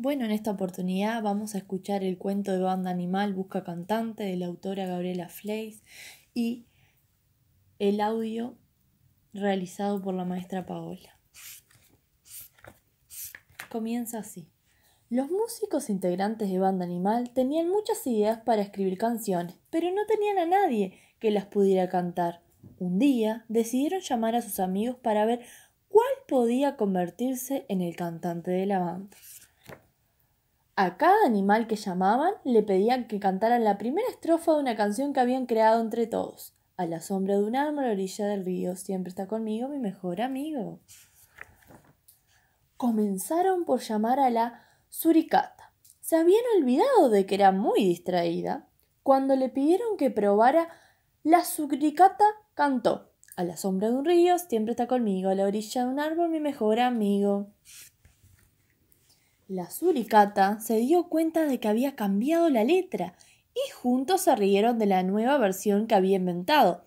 Bueno, en esta oportunidad vamos a escuchar el cuento de banda animal Busca Cantante de la autora Gabriela Fleis y el audio realizado por la maestra Paola. Comienza así. Los músicos integrantes de Banda Animal tenían muchas ideas para escribir canciones, pero no tenían a nadie que las pudiera cantar. Un día decidieron llamar a sus amigos para ver cuál podía convertirse en el cantante de la banda. A cada animal que llamaban le pedían que cantaran la primera estrofa de una canción que habían creado entre todos. A la sombra de un árbol, a la orilla del río, siempre está conmigo mi mejor amigo. Comenzaron por llamar a la suricata. Se habían olvidado de que era muy distraída. Cuando le pidieron que probara, la suricata cantó. A la sombra de un río, siempre está conmigo, a la orilla de un árbol, mi mejor amigo. La suricata se dio cuenta de que había cambiado la letra y juntos se rieron de la nueva versión que había inventado.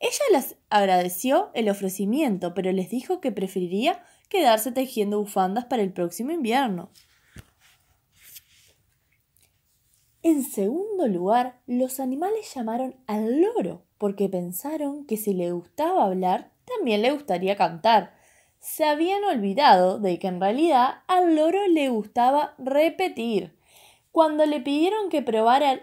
Ella les agradeció el ofrecimiento, pero les dijo que preferiría quedarse tejiendo bufandas para el próximo invierno. En segundo lugar, los animales llamaron al loro porque pensaron que si le gustaba hablar, también le gustaría cantar se habían olvidado de que en realidad al loro le gustaba repetir. Cuando le pidieron que probara,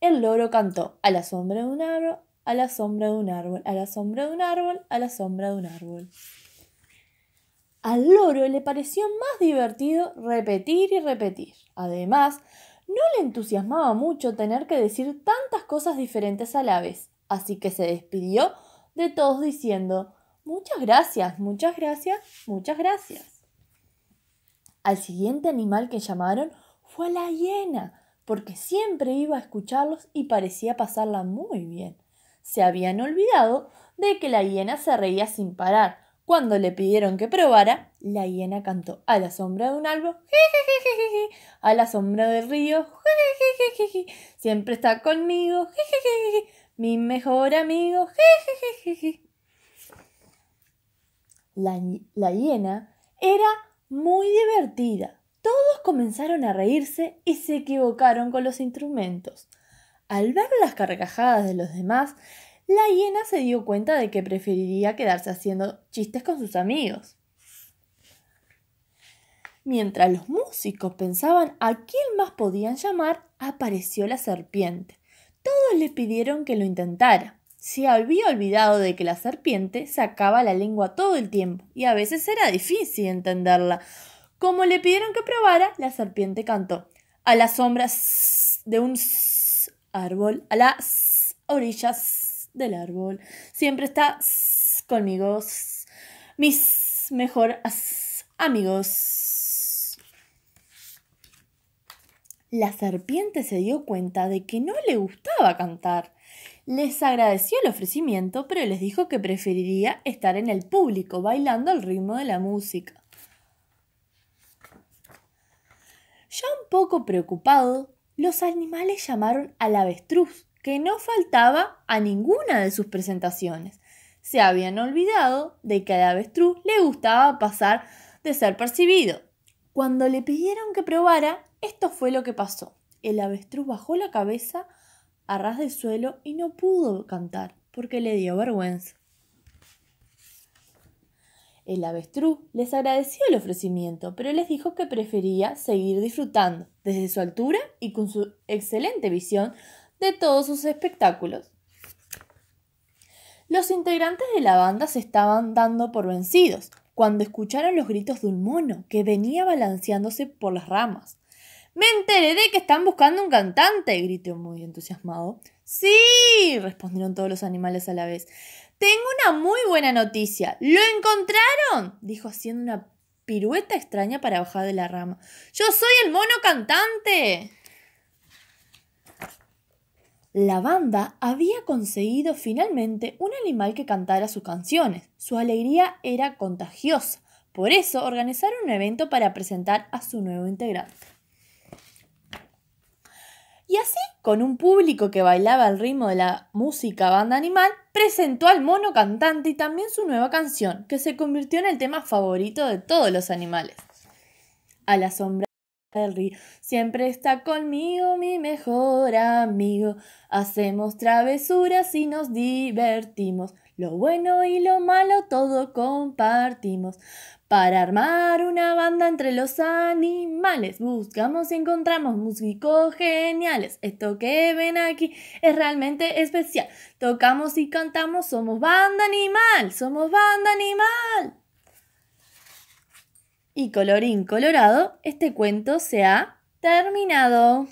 el loro cantó a la sombra de un árbol, a la sombra de un árbol, a la sombra de un árbol, a la sombra de un árbol. Al loro le pareció más divertido repetir y repetir. Además, no le entusiasmaba mucho tener que decir tantas cosas diferentes a la vez, así que se despidió de todos diciendo Muchas gracias, muchas gracias, muchas gracias. Al siguiente animal que llamaron fue la hiena, porque siempre iba a escucharlos y parecía pasarla muy bien. Se habían olvidado de que la hiena se reía sin parar. Cuando le pidieron que probara, la hiena cantó a la sombra de un árbol, a la sombra del río, siempre está conmigo, mi mejor amigo la, hiena, era muy divertida. Todos comenzaron a reírse y se equivocaron con los instrumentos. Al ver las carcajadas de los demás, la hiena se dio cuenta de que preferiría quedarse haciendo chistes con sus amigos. Mientras los músicos pensaban a quién más podían llamar, apareció la serpiente. Todos le pidieron que lo intentara se había olvidado de que la serpiente sacaba la lengua todo el tiempo y a veces era difícil entenderla. Como le pidieron que probara, la serpiente cantó. A las sombras de un árbol, a las orillas del árbol, siempre está conmigo, mis mejores amigos. La serpiente se dio cuenta de que no le gustaba cantar les agradeció el ofrecimiento, pero les dijo que preferiría estar en el público, bailando al ritmo de la música. Ya un poco preocupado, los animales llamaron al avestruz, que no faltaba a ninguna de sus presentaciones. Se habían olvidado de que al avestruz le gustaba pasar de ser percibido. Cuando le pidieron que probara, esto fue lo que pasó. El avestruz bajó la cabeza a ras de suelo y no pudo cantar porque le dio vergüenza. El avestruz les agradeció el ofrecimiento, pero les dijo que prefería seguir disfrutando desde su altura y con su excelente visión de todos sus espectáculos. Los integrantes de la banda se estaban dando por vencidos cuando escucharon los gritos de un mono que venía balanceándose por las ramas. Me enteré de que están buscando un cantante, gritó muy entusiasmado. Sí, respondieron todos los animales a la vez. Tengo una muy buena noticia. ¿Lo encontraron? dijo haciendo una pirueta extraña para bajar de la rama. Yo soy el mono cantante. La banda había conseguido finalmente un animal que cantara sus canciones. Su alegría era contagiosa. Por eso organizaron un evento para presentar a su nuevo integrante. Y así, con un público que bailaba al ritmo de la música banda animal, presentó al mono cantante y también su nueva canción, que se convirtió en el tema favorito de todos los animales. A la sombra del río, siempre está conmigo mi mejor amigo. Hacemos travesuras y nos divertimos. Lo bueno y lo malo todo compartimos. Para armar una banda entre los animales, buscamos y encontramos músicos geniales. Esto que ven aquí es realmente especial. Tocamos y cantamos, somos banda animal, somos banda animal. Y colorín colorado, este cuento se ha terminado.